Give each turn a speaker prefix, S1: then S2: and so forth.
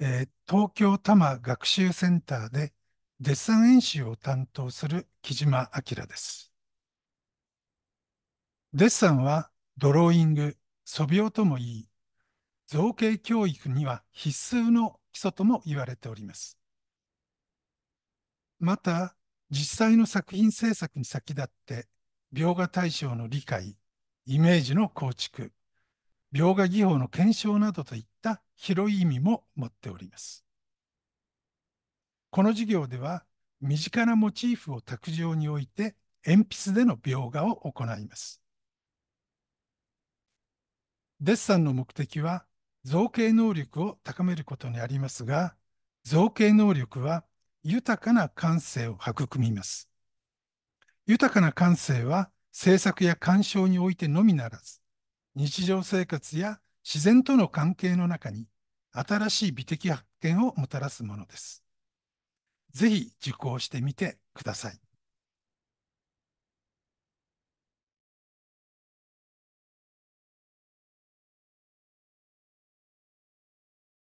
S1: えー、東京多摩学習センターでデッ
S2: サン演習を担当する木島明です。デッサンはドローイング、素描ともいい、造形教育には必須の基礎とも言われております。また、実際の作品制作に先立って、描画対象の理解、イメージの構築、描画技法の検証などといった広い意味も持っております。この授業では、身近なモチーフを卓上に置いて、鉛筆での描画を行います。デッサンの目的は、造形能力を高めることにありますが、造形能力は豊かな感性を育みます。豊かな感性は制作や鑑賞においてのみならず、日常生活や自然との関係の中に新しい美的発見をもたらすものです。ぜひ受講
S1: してみてください。